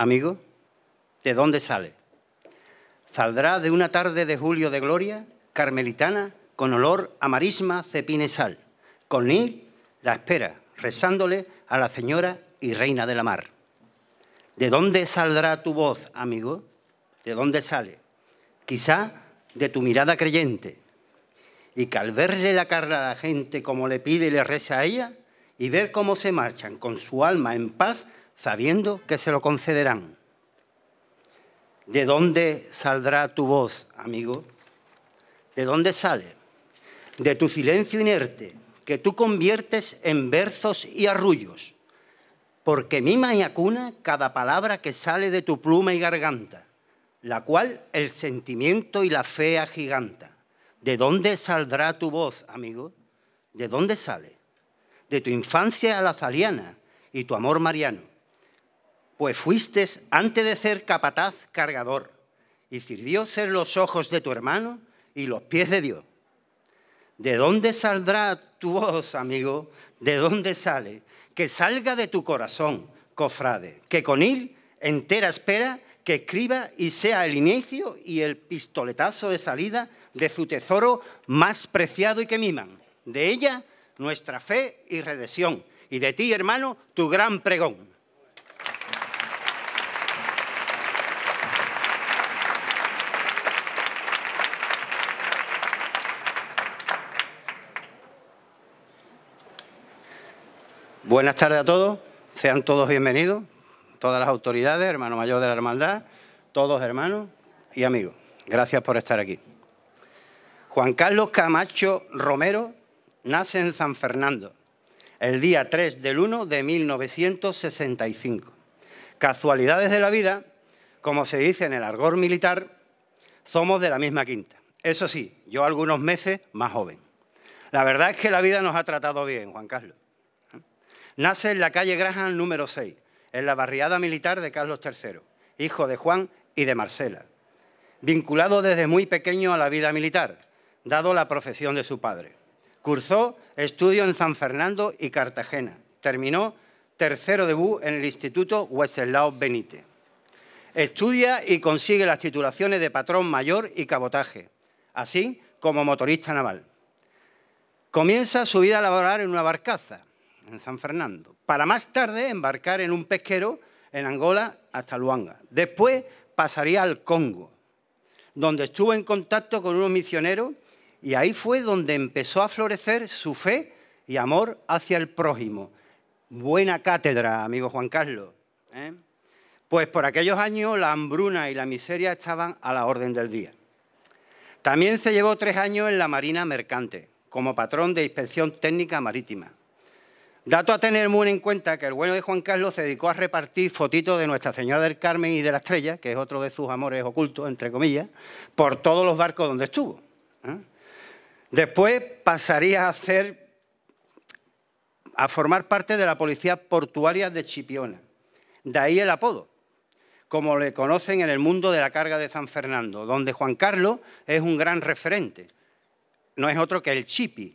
Amigo, ¿de dónde sale? Saldrá de una tarde de julio de gloria, carmelitana, con olor a marisma cepinesal, con Nil la espera, rezándole a la señora y reina de la mar. ¿De dónde saldrá tu voz, amigo? ¿De dónde sale? Quizá de tu mirada creyente. Y que al verle la cara a la gente como le pide y le reza a ella, y ver cómo se marchan con su alma en paz, sabiendo que se lo concederán. ¿De dónde saldrá tu voz, amigo? ¿De dónde sale? De tu silencio inerte, que tú conviertes en versos y arrullos, porque mima y acuna cada palabra que sale de tu pluma y garganta, la cual el sentimiento y la fe agiganta. ¿De dónde saldrá tu voz, amigo? ¿De dónde sale? De tu infancia a y tu amor mariano pues fuiste antes de ser capataz cargador, y sirvió ser los ojos de tu hermano y los pies de Dios. ¿De dónde saldrá tu voz, amigo? ¿De dónde sale? Que salga de tu corazón, cofrade, que con él entera espera que escriba y sea el inicio y el pistoletazo de salida de su tesoro más preciado y que miman. De ella, nuestra fe y redención. Y de ti, hermano, tu gran pregón. Buenas tardes a todos, sean todos bienvenidos, todas las autoridades, hermano mayor de la hermandad, todos hermanos y amigos. Gracias por estar aquí. Juan Carlos Camacho Romero nace en San Fernando el día 3 del 1 de 1965. Casualidades de la vida, como se dice en el argor militar, somos de la misma quinta. Eso sí, yo algunos meses más joven. La verdad es que la vida nos ha tratado bien, Juan Carlos. Nace en la calle Graham número 6, en la barriada militar de Carlos III, hijo de Juan y de Marcela. Vinculado desde muy pequeño a la vida militar, dado la profesión de su padre. Cursó estudios en San Fernando y Cartagena. Terminó tercero debut en el Instituto Wenceslao Benítez. Estudia y consigue las titulaciones de patrón mayor y cabotaje, así como motorista naval. Comienza su vida laboral en una barcaza, en San Fernando, para más tarde embarcar en un pesquero en Angola hasta Luanga. Después pasaría al Congo, donde estuvo en contacto con unos misioneros y ahí fue donde empezó a florecer su fe y amor hacia el prójimo. Buena cátedra, amigo Juan Carlos. ¿eh? Pues por aquellos años la hambruna y la miseria estaban a la orden del día. También se llevó tres años en la Marina Mercante, como patrón de inspección técnica marítima. Dato a tener muy en cuenta que el bueno de Juan Carlos se dedicó a repartir fotitos de Nuestra Señora del Carmen y de la Estrella, que es otro de sus amores ocultos, entre comillas, por todos los barcos donde estuvo. ¿eh? Después pasaría a a formar parte de la Policía Portuaria de Chipiona. De ahí el apodo, como le conocen en el mundo de la carga de San Fernando, donde Juan Carlos es un gran referente. No es otro que el Chipi,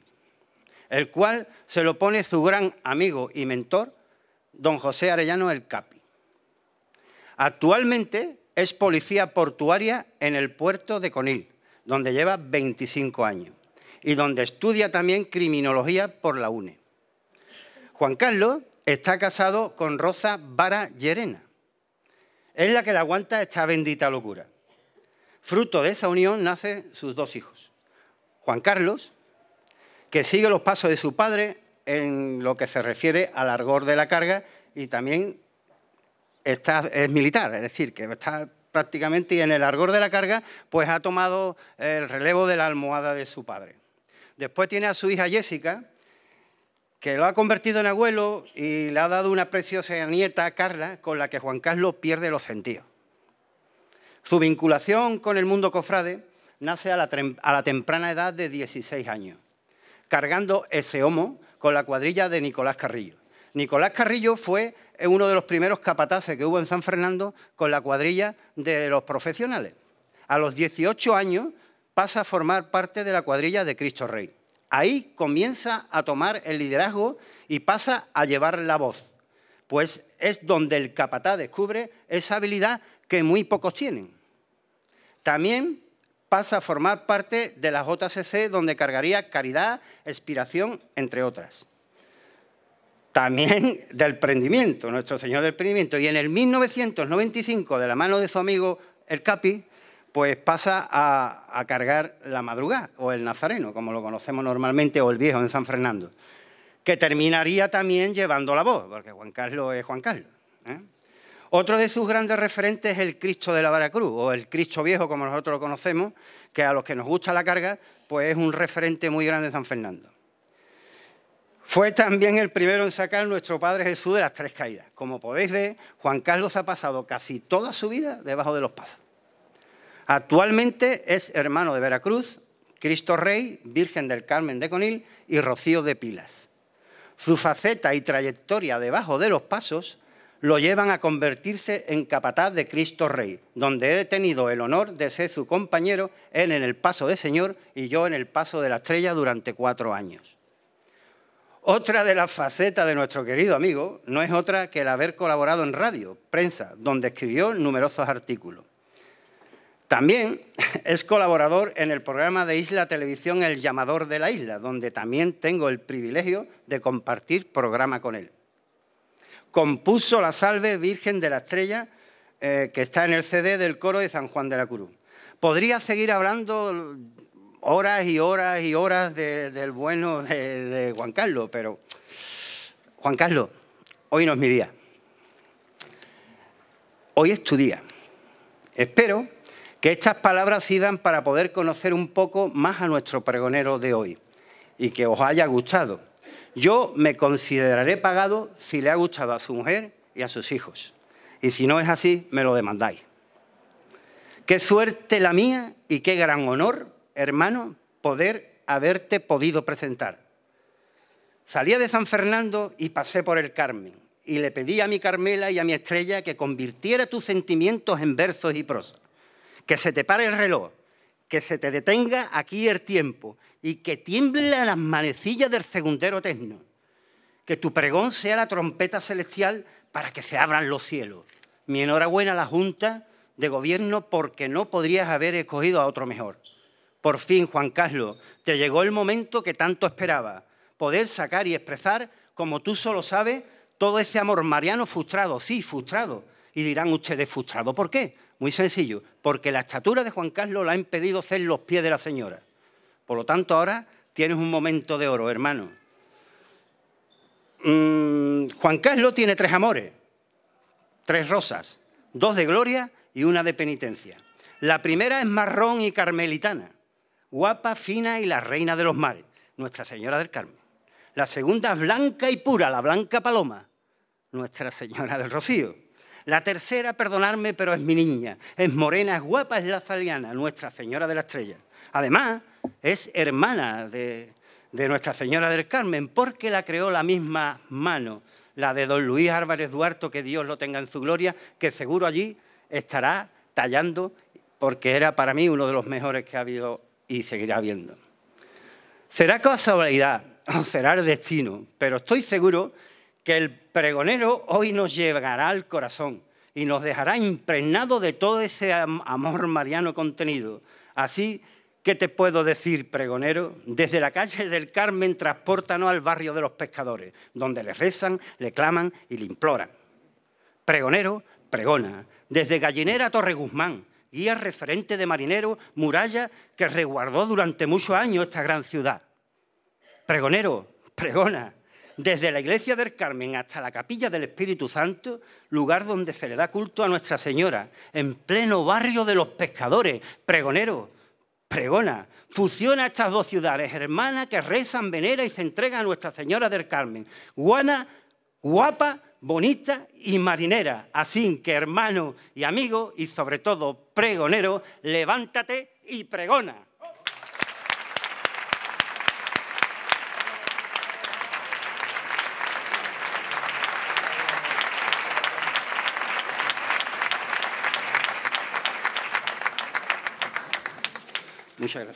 el cual se lo pone su gran amigo y mentor, don José Arellano el Capi. Actualmente es policía portuaria en el puerto de Conil, donde lleva 25 años y donde estudia también criminología por la UNE. Juan Carlos está casado con Rosa Vara Llerena. Es la que le aguanta esta bendita locura. Fruto de esa unión nacen sus dos hijos. Juan Carlos, que sigue los pasos de su padre en lo que se refiere al argor de la carga y también está, es militar, es decir, que está prácticamente en el argor de la carga, pues ha tomado el relevo de la almohada de su padre. Después tiene a su hija Jessica, que lo ha convertido en abuelo y le ha dado una preciosa nieta, Carla, con la que Juan Carlos pierde los sentidos. Su vinculación con el mundo cofrade nace a la temprana edad de 16 años cargando ese homo con la cuadrilla de Nicolás Carrillo. Nicolás Carrillo fue uno de los primeros capataces que hubo en San Fernando con la cuadrilla de los profesionales. A los 18 años pasa a formar parte de la cuadrilla de Cristo Rey. Ahí comienza a tomar el liderazgo y pasa a llevar la voz, pues es donde el capatá descubre esa habilidad que muy pocos tienen. También pasa a formar parte de la JCC, donde cargaría Caridad, Expiración, entre otras. También del Prendimiento, Nuestro Señor del Prendimiento. Y en el 1995, de la mano de su amigo el Capi, pues pasa a, cargar la madrugada, o el Nazareno, como lo conocemos normalmente, o el Viejo en San Fernando, que terminaría también llevando la voz, porque Juan Carlos es Juan Carlos. ¿eh? Otro de sus grandes referentes es el Cristo de la Veracruz, o el Cristo Viejo, como nosotros lo conocemos, que a los que nos gusta la carga, pues es un referente muy grande de San Fernando. Fue también el primero en sacar nuestro Padre Jesús de las tres caídas. Como podéis ver, Juan Carlos ha pasado casi toda su vida debajo de los pasos. Actualmente es hermano de Veracruz, Cristo Rey, Virgen del Carmen de Conil y Rocío de Pilas. Su faceta y trayectoria debajo de los pasos lo llevan a convertirse en capataz de Cristo Rey, donde he tenido el honor de ser su compañero, él en el paso de Señor y yo en el paso de la estrella durante cuatro años. Otra de las facetas de nuestro querido amigo no es otra que el haber colaborado en radio, prensa, donde escribió numerosos artículos. También es colaborador en el programa de Isla Televisión El Llamador de la Isla, donde también tengo el privilegio de compartir programa con él compuso la Salve Virgen de la Estrella, eh, que está en el CD del coro de San Juan de la Cruz. Podría seguir hablando horas y horas y horas del bueno de, de Juan Carlos, pero Juan Carlos, hoy no es mi día. Hoy es tu día. Espero que estas palabras sirvan para poder conocer un poco más a nuestro pregonero de hoy y que os haya gustado. Yo me consideraré pagado si le ha gustado a su mujer y a sus hijos. Y si no es así, me lo demandáis. Qué suerte la mía y qué gran honor, hermano, poder haberte podido presentar. Salía de San Fernando y pasé por el Carmen y le pedí a mi Carmela y a mi Estrella que convirtiera tus sentimientos en versos y prosa. Que se te pare el reloj, que se te detenga aquí el tiempo y que tiemblen las manecillas del segundero tecno. Que tu pregón sea la trompeta celestial para que se abran los cielos. Mi enhorabuena a la Junta de Gobierno porque no podrías haber escogido a otro mejor. Por fin, Juan Carlos, te llegó el momento que tanto esperaba, poder sacar y expresar, como tú solo sabes, todo ese amor mariano frustrado, sí, frustrado. Y dirán ustedes, ¿frustrado por qué? Muy sencillo, porque la estatura de Juan Carlos la ha impedido hacer los pies de la señora. Por lo tanto, ahora tienes un momento de oro, hermano. Mm, Juan Carlos tiene tres amores, tres rosas, dos de gloria y una de penitencia. La primera es marrón y carmelitana, guapa, fina y la reina de los mares, Nuestra Señora del Carmen. La segunda es blanca y pura, la blanca paloma, Nuestra Señora del Rocío. La tercera, perdonadme, pero es mi niña. Es morena, es guapa, es la zaliana, Nuestra Señora de la Estrella. Además, es hermana de, de Nuestra Señora del Carmen, porque la creó la misma mano, la de don Luis Álvarez Duarto, que Dios lo tenga en su gloria, que seguro allí estará tallando, porque era para mí uno de los mejores que ha habido y seguirá habiendo. Será casualidad o será el destino, pero estoy seguro que el pregonero hoy nos llegará al corazón y nos dejará impregnado de todo ese amor mariano contenido. Así ¿qué te puedo decir, pregonero, desde la calle del Carmen transportanos al barrio de los pescadores, donde le rezan, le claman y le imploran. Pregonero, pregona, desde Gallinera a Torre Guzmán, guía referente de marinero, muralla que resguardó durante muchos años esta gran ciudad. Pregonero, pregona, desde la iglesia del Carmen hasta la capilla del Espíritu Santo, lugar donde se le da culto a Nuestra Señora, en pleno barrio de los pescadores, Pregonero, pregona, fusiona estas dos ciudades, hermanas que rezan, venera y se entregan a Nuestra Señora del Carmen, guana, guapa, bonita y marinera. Así que hermano y amigo y sobre todo pregonero, levántate y pregona. Michael.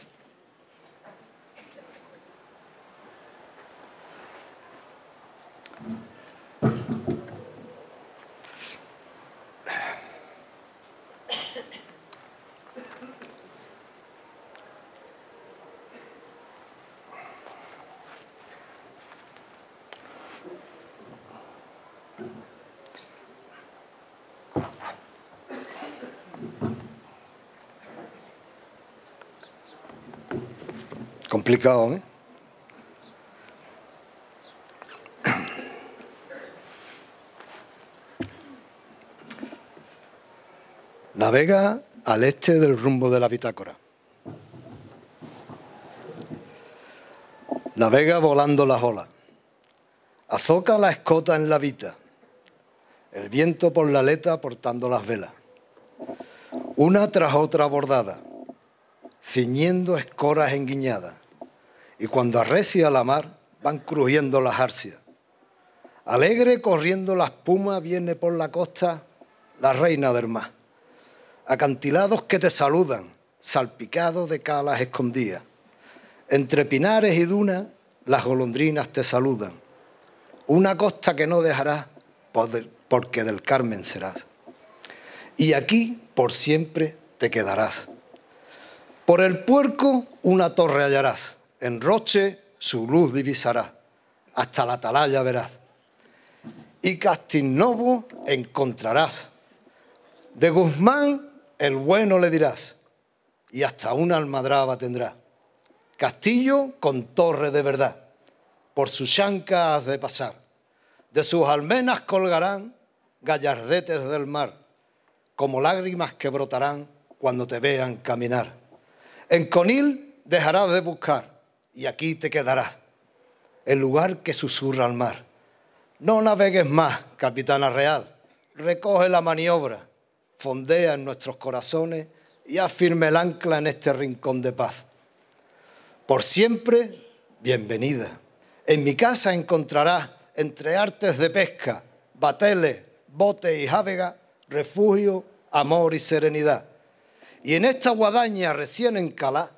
Complicado, ¿eh? Navega al este del rumbo de la bitácora. Navega volando las olas. Azoca la escota en la vita. El viento por la aleta portando las velas. Una tras otra bordada ciñendo escoras enguiñadas, y cuando arrecia la mar, van crujiendo las arcias. Alegre corriendo la espuma viene por la costa la reina del mar. Acantilados que te saludan, salpicados de calas escondidas. Entre pinares y dunas las golondrinas te saludan. Una costa que no dejarás porque del Carmen serás. Y aquí por siempre te quedarás. Por el puerco una torre hallarás, en roche su luz divisará, hasta la atalaya verás. Y Castinovo encontrarás, de Guzmán el bueno le dirás, y hasta una almadraba tendrá. Castillo con torre de verdad, por sus chanca has de pasar, de sus almenas colgarán gallardetes del mar, como lágrimas que brotarán cuando te vean caminar. En Conil dejarás de buscar y aquí te quedarás, el lugar que susurra al mar. No navegues más, capitana real, recoge la maniobra, fondea en nuestros corazones y afirme el ancla en este rincón de paz. Por siempre, bienvenida. En mi casa encontrarás, entre artes de pesca, bateles, bote y jávega, refugio, amor y serenidad. Y en esta guadaña recién encalá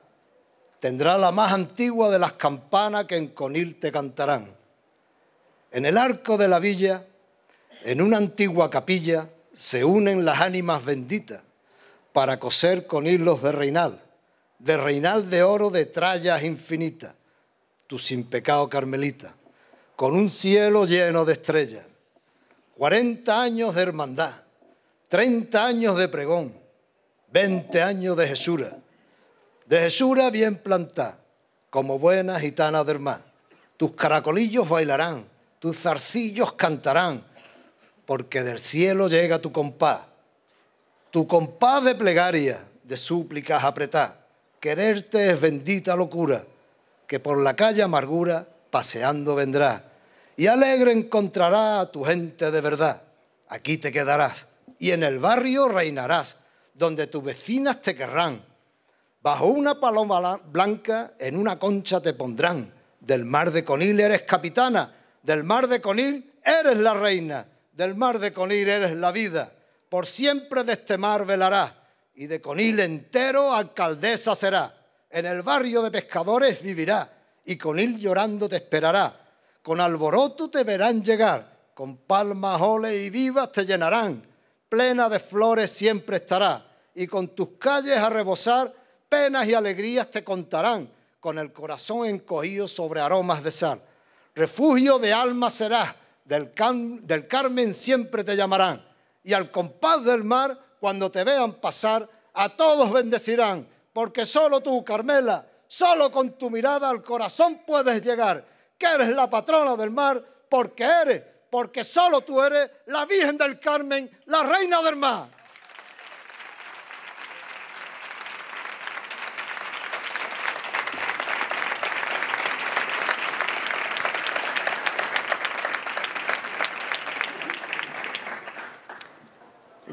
tendrá la más antigua de las campanas que en Conil te cantarán. En el arco de la villa, en una antigua capilla, se unen las ánimas benditas para coser con hilos de reinal, de reinal de oro de trallas infinitas, tu sin pecado carmelita, con un cielo lleno de estrellas. Cuarenta años de hermandad, treinta años de pregón, 20 años de Jesura. De Jesura bien plantada, como buena gitana del mar. Tus caracolillos bailarán, tus zarcillos cantarán, porque del cielo llega tu compás. Tu compás de plegaria, de súplicas apretá. Quererte es bendita locura, que por la calle amargura paseando vendrá. Y alegre encontrará a tu gente de verdad. Aquí te quedarás y en el barrio reinarás donde tus vecinas te querrán. Bajo una paloma blanca en una concha te pondrán. Del mar de Conil eres capitana, del mar de Conil eres la reina, del mar de Conil eres la vida. Por siempre de este mar velarás y de Conil entero alcaldesa será. En el barrio de pescadores vivirá y Conil llorando te esperará. Con alboroto te verán llegar, con palmas, ole y vivas te llenarán. Plena de flores siempre estará y con tus calles a rebosar, penas y alegrías te contarán, con el corazón encogido sobre aromas de sal. Refugio de alma serás, del, Carmen siempre te llamarán, y al compás del mar, cuando te vean pasar, a todos bendecirán, porque solo tú, Carmela, solo con tu mirada al corazón puedes llegar, que eres la patrona del mar, porque eres, porque solo tú eres la Virgen del Carmen, la reina del mar.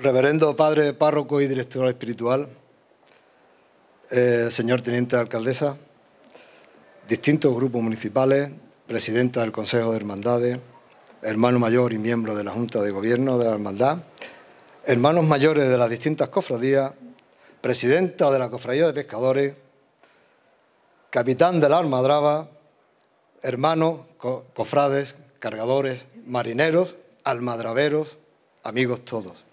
Reverendo Padre Párroco y Director Espiritual, eh, señor Teniente Alcaldesa, distintos grupos municipales, Presidenta del Consejo de Hermandades, hermano mayor y miembro de la Junta de Gobierno de la Hermandad, hermanos mayores de las distintas cofradías, Presidenta de la Cofradía de Pescadores, Capitán de la Almadraba, hermanos, cofrades, cargadores, marineros, almadraberos, amigos todos.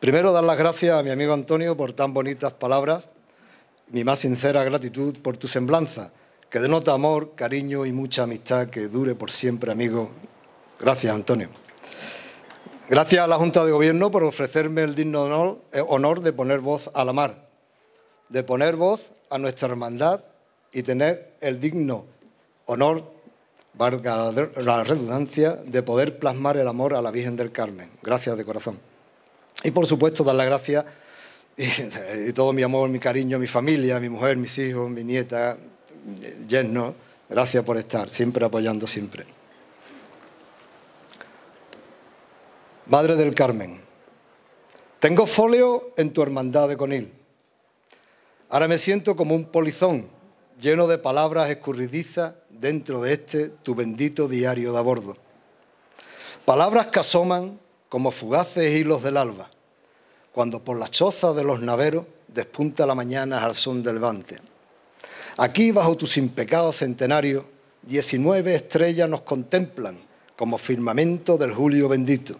Primero, dar las gracias a mi amigo Antonio por tan bonitas palabras, mi más sincera gratitud por tu semblanza, que denota amor, cariño y mucha amistad que dure por siempre, amigo. Gracias, Antonio. Gracias a la Junta de Gobierno por ofrecerme el digno eh, honor, de poner voz a la mar, de poner voz a nuestra hermandad y tener el digno honor, valga la redundancia, de poder plasmar el amor a la Virgen del Carmen. Gracias de corazón. Y por supuesto, dar las gracias y, todo mi amor, mi cariño mi familia, mi mujer, mis hijos, mi nieta, yerno. Gracias por estar, siempre apoyando, siempre. Madre del Carmen, tengo folio en tu hermandad de Conil. Ahora me siento como un polizón lleno de palabras escurridizas dentro de este tu bendito diario de abordo. Palabras que asoman como fugaces hilos del alba, cuando por las chozas de los naveros despunta la mañana al son del levante. Aquí, bajo tus impecados centenarios, 19 estrellas nos contemplan como firmamento del julio bendito,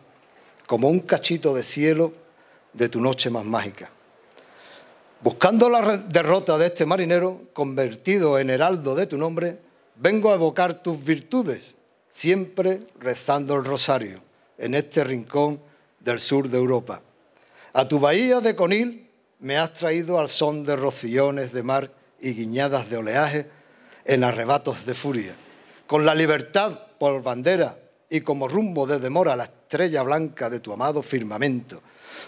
como un cachito de cielo de tu noche más mágica. Buscando la derrota de este marinero, convertido en heraldo de tu nombre, vengo a evocar tus virtudes, siempre rezando el rosario en este rincón del sur de Europa. A tu bahía de Conil me has traído al son de rocillones de mar y guiñadas de oleaje en arrebatos de furia. Con la libertad por bandera y como rumbo de demora la estrella blanca de tu amado firmamento,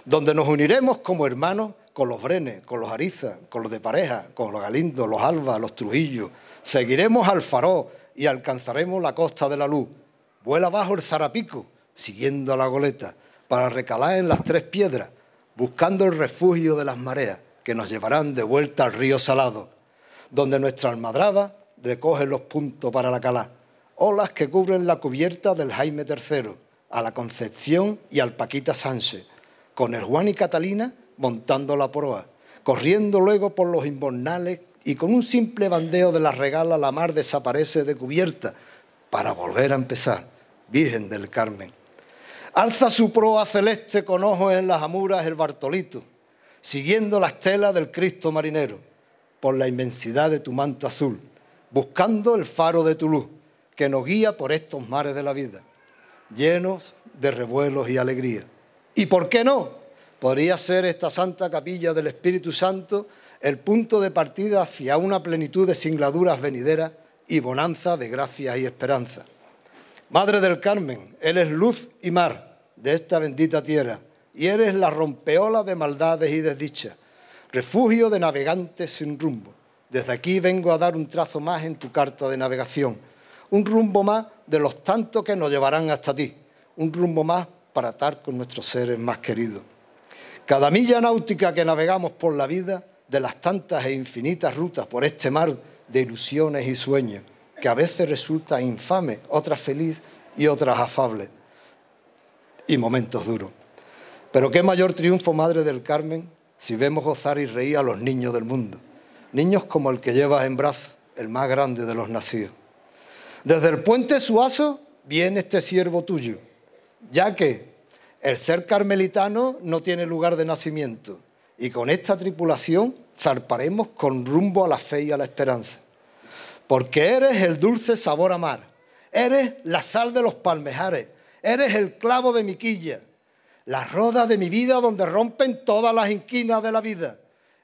donde nos uniremos como hermanos con los Brenes, con los arizas, con los de pareja, con los galindos, los Alba, los Trujillo. Seguiremos al faro y alcanzaremos la costa de la luz. Vuela bajo el Zarapico siguiendo a la goleta, para recalar en las tres piedras, buscando el refugio de las mareas que nos llevarán de vuelta al río salado, donde nuestra almadraba recoge los puntos para la calá, olas que cubren la cubierta del Jaime III, a la Concepción y al Paquita Sánchez, con el Juan y Catalina montando la proa, corriendo luego por los inbornales y con un simple bandeo de la regala la mar desaparece de cubierta para volver a empezar, Virgen del Carmen. Alza su proa celeste con ojos en las amuras el Bartolito, siguiendo las telas del Cristo marinero, por la inmensidad de tu manto azul, buscando el faro de tu luz, que nos guía por estos mares de la vida, llenos de revuelos y alegría. ¿Y por qué no? Podría ser esta santa capilla del Espíritu Santo el punto de partida hacia una plenitud de singladuras venideras y bonanza de gracias y esperanza. Madre del Carmen, eres luz y mar de esta bendita tierra, y eres la rompeola de maldades y desdichas, refugio de navegantes sin rumbo. Desde aquí vengo a dar un trazo más en tu carta de navegación, un rumbo más de los tantos que nos llevarán hasta ti, un rumbo más para atar con nuestros seres más queridos. Cada milla náutica que navegamos por la vida, de las tantas e infinitas rutas por este mar de ilusiones y sueños, que a veces resulta infame, otras feliz y otras afable. Y momentos duros. Pero qué mayor triunfo, Madre del Carmen, si vemos gozar y reír a los niños del mundo. Niños como el que llevas en brazos, el más grande de los nacidos. Desde el puente Suazo viene este siervo tuyo, ya que el ser carmelitano no tiene lugar de nacimiento y con esta tripulación zarparemos con rumbo a la fe y a la esperanza porque eres el dulce sabor amar, eres la sal de los palmejares, eres el clavo de mi quilla, la roda de mi vida donde rompen todas las inquinas de la vida,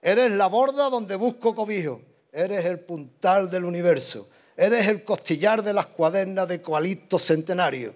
eres la borda donde busco cobijo, eres el puntal del universo, eres el costillar de las cuadernas de coalitos centenarios,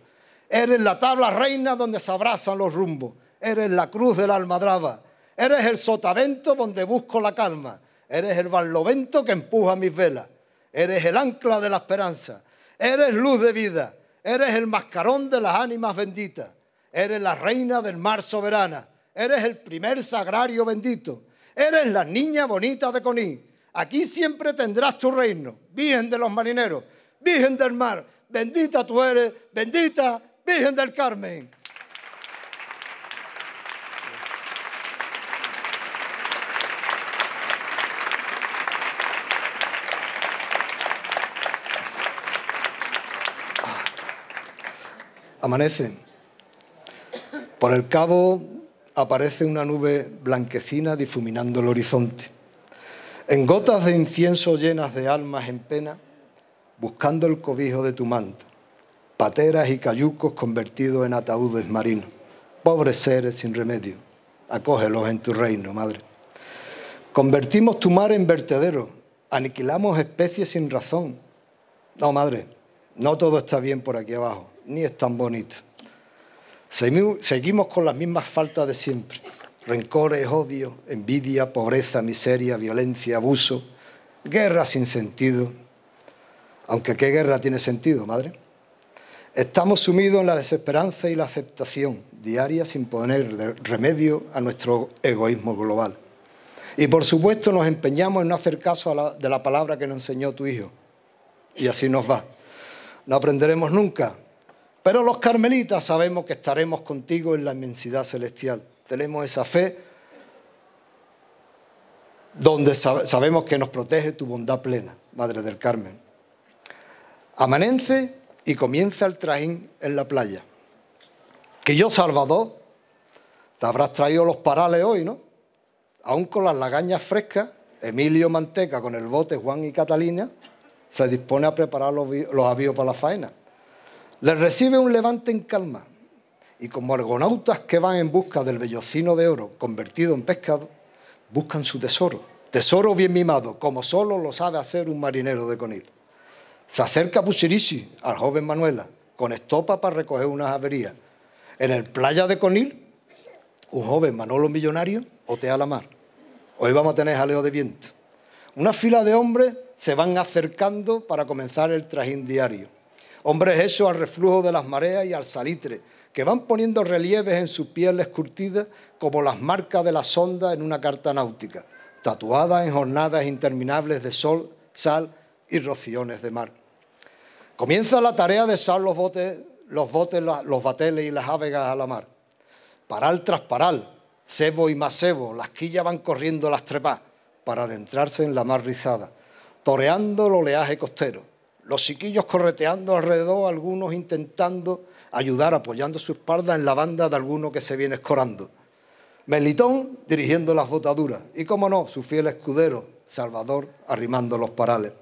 eres la tabla reina donde se abrazan los rumbos, eres la cruz de la almadraba, eres el sotavento donde busco la calma, eres el barlovento que empuja mis velas Eres el ancla de la esperanza. Eres luz de vida. Eres el mascarón de las ánimas benditas. Eres la reina del mar soberana. Eres el primer sagrario bendito. Eres la niña bonita de Coní. Aquí siempre tendrás tu reino. Virgen de los marineros. Virgen del mar. Bendita tú eres. Bendita Virgen del Carmen. Amanece. Por el cabo aparece una nube blanquecina difuminando el horizonte. En gotas de incienso llenas de almas en pena, buscando el cobijo de tu manto. pateras y cayucos convertidos en ataúdes marinos, pobres seres sin remedio, acógelos en tu reino, madre. Convertimos tu mar en vertedero, aniquilamos especies sin razón. No, madre, no todo está bien por aquí abajo ni es tan bonita. Seguimos con las mismas faltas de siempre. Rencores, odio, envidia, pobreza, miseria, violencia, abuso, guerra sin sentido. Aunque qué guerra tiene sentido, madre. Estamos sumidos en la desesperanza y la aceptación diaria sin poner remedio a nuestro egoísmo global. Y por supuesto nos empeñamos en no hacer caso de la palabra que nos enseñó tu hijo. Y así nos va. No aprenderemos nunca, pero los carmelitas sabemos que estaremos contigo en la inmensidad celestial. Tenemos esa fe donde sabemos que nos protege tu bondad plena, Madre del Carmen. Amanece y comienza el traín en la playa. Que yo, Salvador, te habrás traído los parales hoy, ¿no? Aún con las lagañas frescas, Emilio Manteca con el bote Juan y Catalina se dispone a preparar los avíos para la faena. Les recibe un levante en calma y como argonautas que van en busca del vellocino de oro convertido en pescado, buscan su tesoro. Tesoro bien mimado, como solo lo sabe hacer un marinero de Conil. Se acerca Bushirishi al joven Manuela con estopa para recoger unas averías. En el playa de Conil, un joven Manolo millonario otea la mar. Hoy vamos a tener jaleo de viento. Una fila de hombres se van acercando para comenzar el trajín diario hombres hechos al reflujo de las mareas y al salitre, que van poniendo relieves en sus pieles curtidas como las marcas de la sonda en una carta náutica, tatuadas en jornadas interminables de sol, sal y rociones de mar. Comienza la tarea de echar los botes, los botes, los bateles y las ávegas a la mar. Paral tras paral, sebo y más cebo, las quillas van corriendo las trepas para adentrarse en la mar rizada, toreando el oleaje costero los chiquillos correteando alrededor, algunos intentando ayudar, apoyando su espalda en la banda de alguno que se viene escorando. Melitón dirigiendo las botaduras y, como no, su fiel escudero, Salvador, arrimando los parales.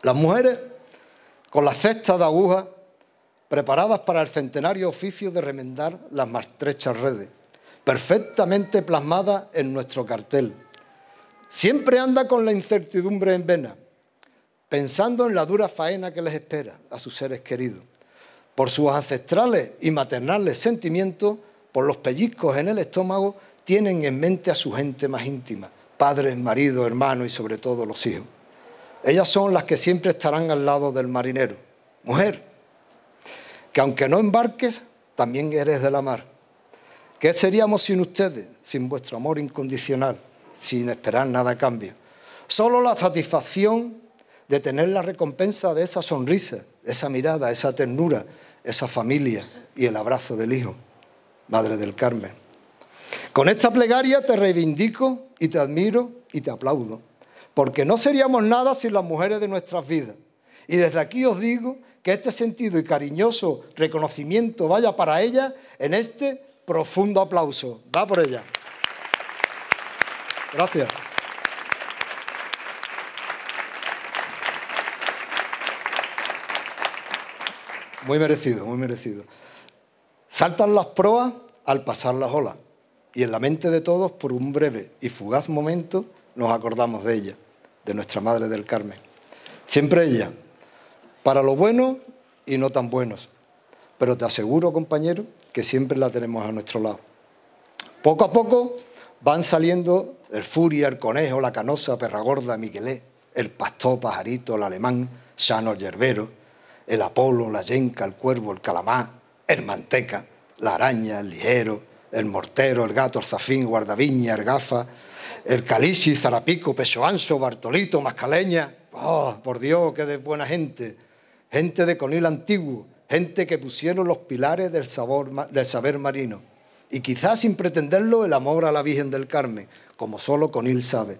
Las mujeres, con las cestas de aguja, preparadas para el centenario oficio de remendar las más estrechas redes, perfectamente plasmadas en nuestro cartel. Siempre anda con la incertidumbre en vena, pensando en la dura faena que les espera a sus seres queridos, por sus ancestrales y maternales sentimientos, por los pellizcos en el estómago, tienen en mente a su gente más íntima, padres, maridos, hermanos y sobre todo los hijos. Ellas son las que siempre estarán al lado del marinero. Mujer, que aunque no embarques, también eres de la mar. ¿Qué seríamos sin ustedes, sin vuestro amor incondicional, sin esperar nada a cambio? Solo la satisfacción de tener la recompensa de esa sonrisa, esa mirada, esa ternura, esa familia y el abrazo del Hijo, Madre del Carmen. Con esta plegaria te reivindico y te admiro y te aplaudo, porque no seríamos nada sin las mujeres de nuestras vidas. Y desde aquí os digo que este sentido y cariñoso reconocimiento vaya para ella en este profundo aplauso. Va por ella. Gracias. Muy merecido, muy merecido. Saltan las proas al pasar las olas y en la mente de todos, por un breve y fugaz momento, nos acordamos de ella, de nuestra Madre del Carmen. Siempre ella, para lo bueno y no tan buenos. Pero te aseguro, compañero, que siempre la tenemos a nuestro lado. Poco a poco van saliendo el Furia, el Conejo, la Canosa, Perragorda, Miquelé, el Pastor, Pajarito, el Alemán, Sano, Yerbero, el apolo, la yenca, el cuervo, el Calamá, el manteca, la araña, el ligero, el mortero, el gato, el zafín, guardaviña, el gafa, el calichi, zarapico, anso, bartolito, mascaleña. ¡Oh, por Dios, qué de buena gente! Gente de conil antiguo, gente que pusieron los pilares del, sabor, del saber marino. Y quizás sin pretenderlo el amor a la Virgen del Carmen, como solo conil sabe.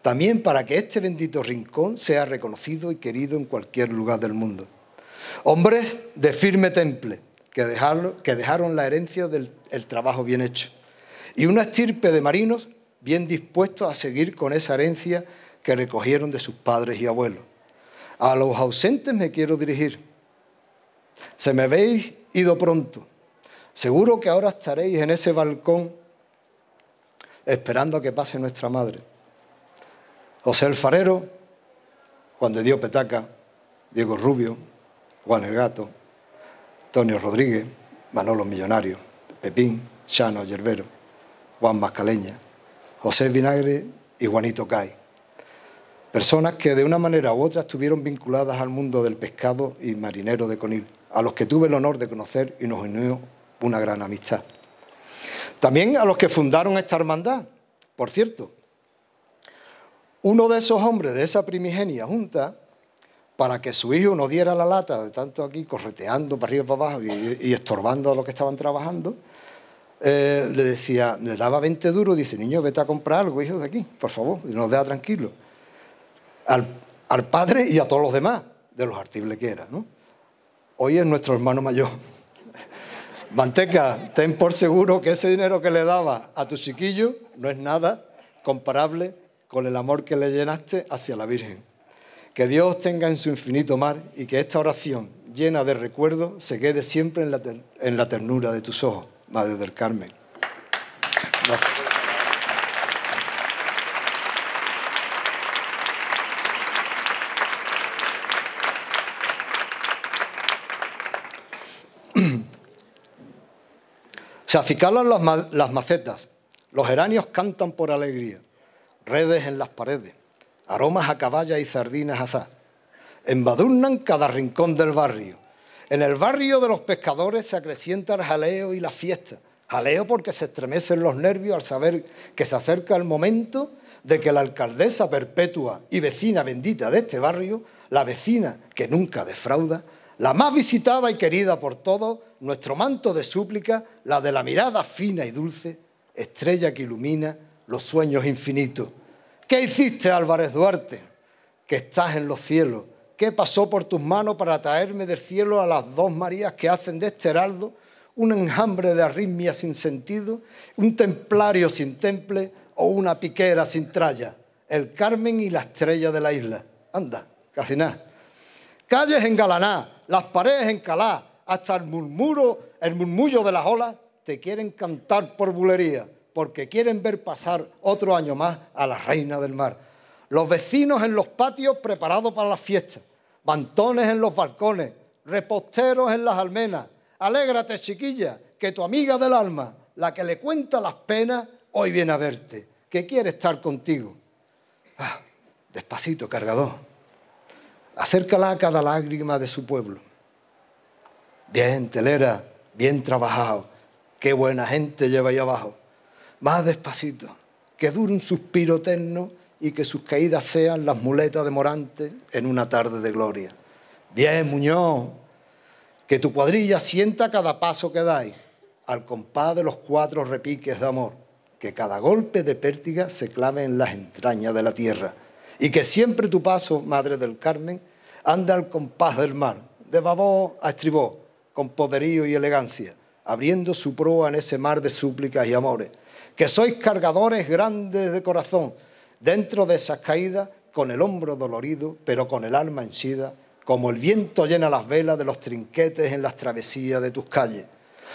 También para que este bendito rincón sea reconocido y querido en cualquier lugar del mundo. Hombres de firme temple, que dejaron, la herencia del trabajo bien hecho. Y una estirpe de marinos bien dispuestos a seguir con esa herencia que recogieron de sus padres y abuelos. A los ausentes me quiero dirigir. Se me veis ido pronto. Seguro que ahora estaréis en ese balcón esperando a que pase nuestra madre. José el Farero, Juan de Dios Petaca, Diego Rubio, Juan el Gato, Antonio Rodríguez, Manolo Millonario, Pepín, Chano Yerbero, Juan Mascaleña, José Vinagre y Juanito Cay. Personas que de una manera u otra estuvieron vinculadas al mundo del pescado y marinero de Conil, a los que tuve el honor de conocer y nos unió una gran amistad. También a los que fundaron esta hermandad, por cierto. Uno de esos hombres de esa primigenia junta para que su hijo no diera la lata de tanto aquí correteando para arriba y para abajo y, estorbando a los que estaban trabajando, eh, le decía, le daba 20 duros, dice, niño, vete a comprar algo, hijo, de aquí, por favor, y nos deja tranquilo. Al, padre y a todos los demás, de los artibles que era, Hoy es nuestro hermano mayor. Manteca, ten por seguro que ese dinero que le daba a tu chiquillo no es nada comparable con el amor que le llenaste hacia la Virgen. Que Dios tenga en su infinito mar y que esta oración llena de recuerdos, se quede siempre en la, ternura de tus ojos, Madre del Carmen. Se acicalan las, las macetas, los geranios cantan por alegría, redes en las paredes, aromas a caballa y sardinas azá Embadurnan cada rincón del barrio. En el barrio de los pescadores se acrecienta el jaleo y la fiesta. Jaleo porque se estremecen los nervios al saber que se acerca el momento de que la alcaldesa perpetua y vecina bendita de este barrio, la vecina que nunca defrauda, la más visitada y querida por todos, nuestro manto de súplica, la de la mirada fina y dulce, estrella que ilumina los sueños infinitos, ¿Qué hiciste, Álvarez Duarte, que estás en los cielos? ¿Qué pasó por tus manos para traerme del cielo a las dos Marías que hacen de este heraldo un enjambre de arritmia sin sentido, un templario sin temple o una piquera sin tralla? El Carmen y la estrella de la isla. Anda, casi nada. Calles galaná, las paredes en calá, hasta el murmullo, el murmullo de las olas te quieren cantar por bulería porque quieren ver pasar otro año más a la reina del mar. Los vecinos en los patios preparados para las fiestas, bantones en los balcones, reposteros en las almenas. Alégrate, chiquilla, que tu amiga del alma, la que le cuenta las penas, hoy viene a verte, que quiere estar contigo. Ah, despacito, cargador. Acércala a cada lágrima de su pueblo. Bien, telera, bien trabajado. Qué buena gente lleva ahí abajo más despacito, que dure un suspiro eterno y que sus caídas sean las muletas de Morante en una tarde de gloria. Bien, Muñoz, que tu cuadrilla sienta cada paso que dais, al compás de los cuatro repiques de amor, que cada golpe de pértiga se clave en las entrañas de la tierra, y que siempre tu paso, Madre del Carmen, anda al compás del mar, de babó a estribó, con poderío y elegancia, abriendo su proa en ese mar de súplicas y amores que sois cargadores grandes de corazón, dentro de esas caídas, con el hombro dolorido, pero con el alma henchida, como el viento llena las velas de los trinquetes en las travesías de tus calles.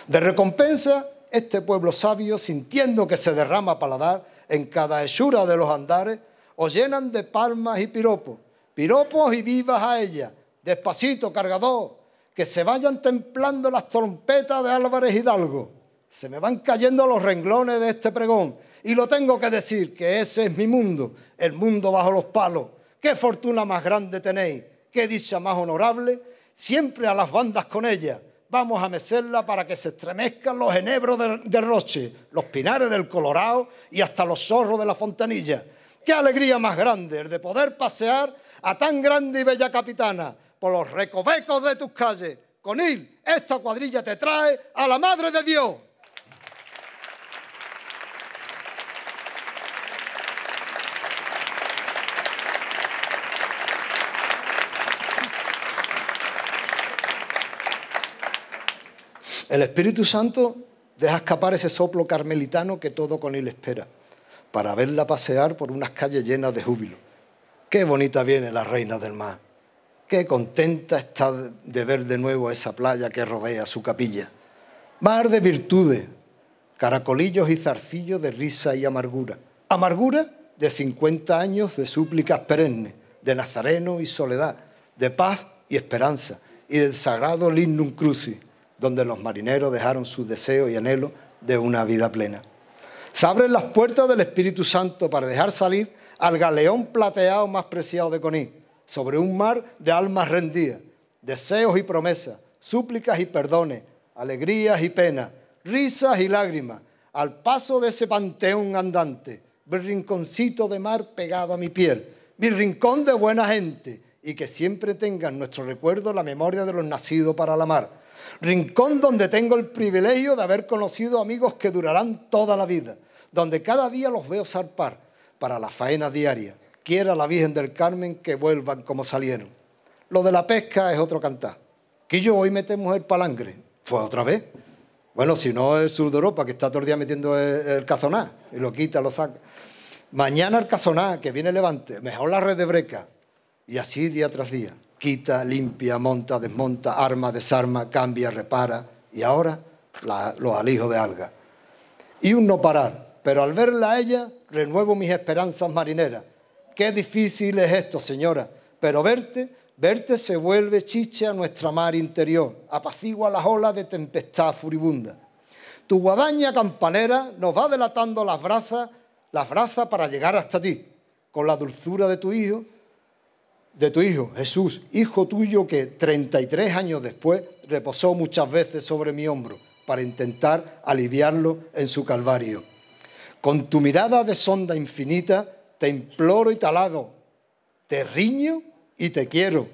De recompensa, este pueblo sabio, sintiendo que se derrama paladar en cada hechura de los andares, os llenan de palmas y piropos, piropos y vivas a ella, despacito, cargador, que se vayan templando las trompetas de Álvarez Hidalgo se me van cayendo los renglones de este pregón y lo tengo que decir, que ese es mi mundo, el mundo bajo los palos. Qué fortuna más grande tenéis, qué dicha más honorable, siempre a las bandas con ella. Vamos a mecerla para que se estremezcan los enebros de, Roche, los pinares del Colorado y hasta los zorros de la Fontanilla. Qué alegría más grande el de poder pasear a tan grande y bella capitana por los recovecos de tus calles. Con él esta cuadrilla te trae a la Madre de Dios. El Espíritu Santo deja escapar ese soplo carmelitano que todo con él espera, para verla pasear por unas calles llenas de júbilo. Qué bonita viene la reina del mar. Qué contenta está de ver de nuevo esa playa que rodea su capilla. Mar de virtudes, caracolillos y zarcillos de risa y amargura. Amargura de 50 años de súplicas perennes, de nazareno y soledad, de paz y esperanza, y del sagrado lignum crucis, donde los marineros dejaron sus deseos y anhelo de una vida plena. Se abren las puertas del Espíritu Santo para dejar salir al galeón plateado más preciado de Coní, sobre un mar de almas rendidas, deseos y promesas, súplicas y perdones, alegrías y penas, risas y lágrimas, al paso de ese panteón andante, mi rinconcito de mar pegado a mi piel, mi rincón de buena gente, y que siempre tengan nuestro recuerdo la memoria de los nacidos para la mar rincón donde tengo el privilegio de haber conocido amigos que durarán toda la vida, donde cada día los veo zarpar para la faena diaria. Quiera la Virgen del Carmen que vuelvan como salieron. Lo de la pesca es otro cantar. yo hoy metemos el palangre. Fue otra vez. Bueno, si no el sur de Europa, que está todo el día metiendo el, el cazoná, y lo quita, lo saca. Mañana el cazoná, que viene levante, mejor la red de breca. Y así día tras día quita, limpia, monta, desmonta, arma, desarma, cambia, repara y ahora lo alijo de alga. Y un no parar, pero al verla a ella renuevo mis esperanzas marineras. Qué difícil es esto, señora, pero verte, verte se vuelve chiche a nuestra mar interior, apacigua las olas de tempestad furibunda. Tu guadaña campanera nos va delatando las brazas, las brazas para llegar hasta ti, con la dulzura de tu hijo de tu Hijo, Jesús, Hijo tuyo que 33 años después reposó muchas veces sobre mi hombro para intentar aliviarlo en su calvario. Con tu mirada de sonda infinita te imploro y te halago, te riño y te quiero.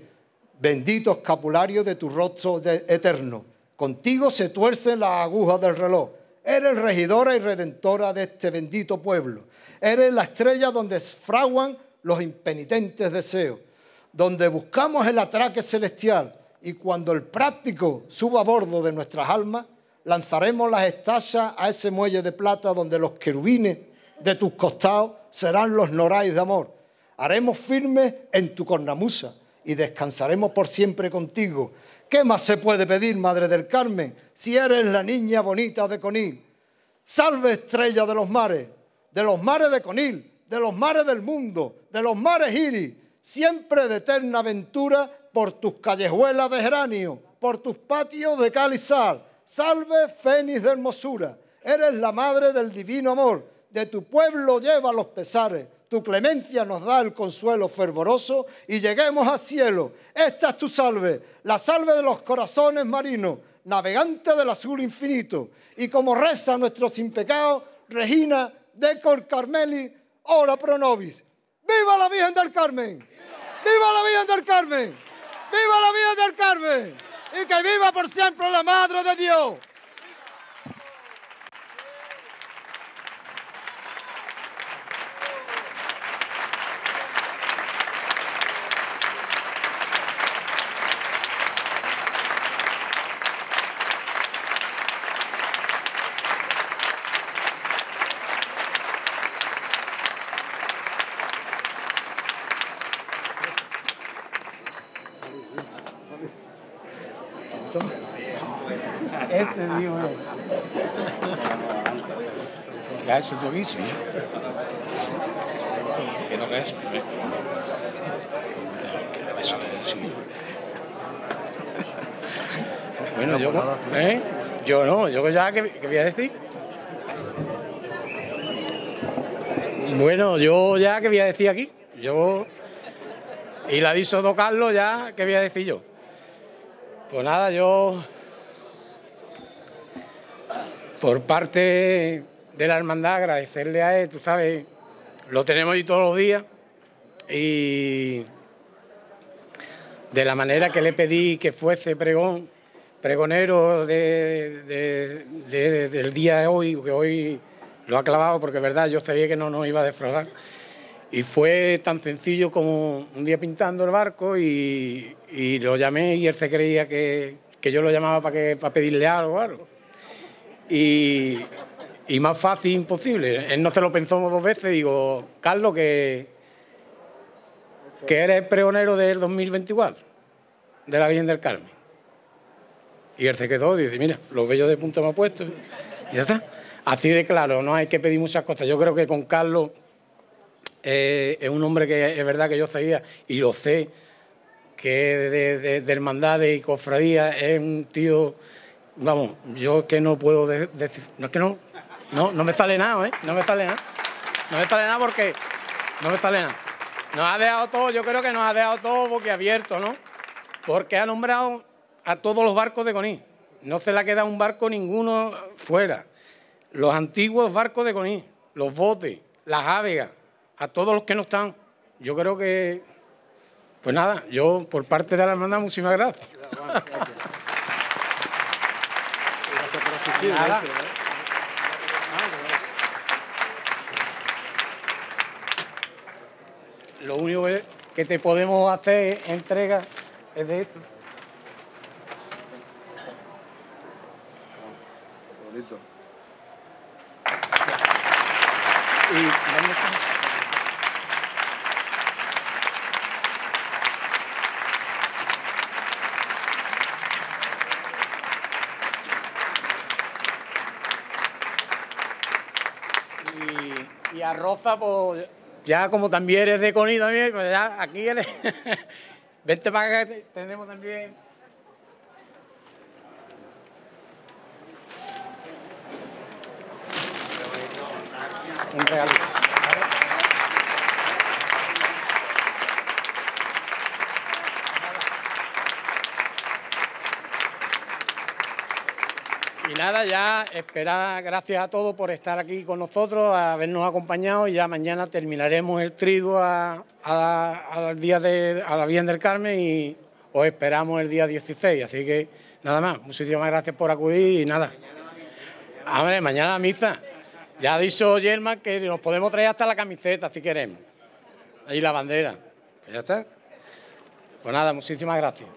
Bendito escapulario de tu rostro eterno. Contigo se tuercen la aguja del reloj. Eres regidora y redentora de este bendito pueblo. Eres la estrella donde fraguan los impenitentes deseos donde buscamos el atraque celestial y cuando el práctico suba a bordo de nuestras almas, lanzaremos las estachas a ese muelle de plata donde los querubines de tus costados serán los norais de amor. Haremos firme en tu cornamusa y descansaremos por siempre contigo. ¿Qué más se puede pedir, Madre del Carmen, si eres la niña bonita de Conil? Salve estrella de los mares, de los mares de Conil, de los mares del mundo, de los mares Iris siempre de eterna ventura, por tus callejuelas de geranio, por tus patios de calizar. Salve, Fénix de hermosura, eres la madre del divino amor, de tu pueblo lleva los pesares. Tu clemencia nos da el consuelo fervoroso y lleguemos al cielo. Esta es tu salve, la salve de los corazones marinos, navegante del azul infinito. Y como reza nuestro sin pecado, Regina de Cor Carmeli, ora pro nobis. ¡Viva la Virgen del Carmen! ¡Viva la vida del Carmen! ¡Viva la vida del Carmen! ¡Y que viva por siempre la Madre de Dios! Este dijo yo. Eh. Ya eso yo Que no es. Pues, bueno, yo, pues ¿eh? yo no, yo ya ¿Qué voy a decir. Bueno, yo ya que voy a decir aquí. Yo y la hizo do Carlos ya, ¿qué voy a decir yo? Pues nada, yo por parte de la hermandad, agradecerle a él, tú sabes, lo tenemos ahí todos los días y de la manera que le pedí que fuese pregón, pregonero del día de hoy, que hoy lo ha clavado porque, verdad, yo sabía que no nos iba a defraudar. Y fue tan sencillo como un día pintando el barco y, lo llamé y él se creía que, que yo lo llamaba para, que, para pedirle algo. algo. Y, más fácil imposible. Él no se lo pensó dos veces. Digo, Carlos, que, que eres el pregonero del 2024, de la Virgen del Carmen. Y él se quedó y dice, mira, los bellos de punto me ha puesto. Y ya está. Así de claro, no hay que pedir muchas cosas. Yo creo que con Carlos eh, es un hombre que es verdad que yo sabía y lo sé, que de, de, de y cofradía es un tío Vamos, yo es que no puedo decir... No es que no, no, no me sale nada, ¿eh? No me sale nada. No me sale nada porque... No me sale nada. Nos ha dejado todo, yo creo que nos ha dejado todo porque abierto, ¿no? Porque ha nombrado a todos los barcos de Coní. No se le ha quedado un barco ninguno fuera. Los antiguos barcos de Coní, los botes, las ávegas, a todos los que no están. Yo creo que... Pues nada, yo por parte de la hermandad, muchísimas gracias. ¿eh? Lo único que te podemos hacer entrega es de esto. Rosa, pues ya como también eres de Coni también, pues ya aquí eres... Vente para acá, tenemos también... Un regalito. nada, ya esperar, gracias a todos por estar aquí con nosotros, habernos acompañado. y Ya mañana terminaremos el trigo a, la Bien del Carmen y os esperamos el día 16. Así que nada más, muchísimas gracias por acudir y nada. Hombre, mañana misa. Ya ha dicho Yerma que nos podemos traer hasta la camiseta si queremos. Y la bandera. Ya Pues nada, muchísimas gracias.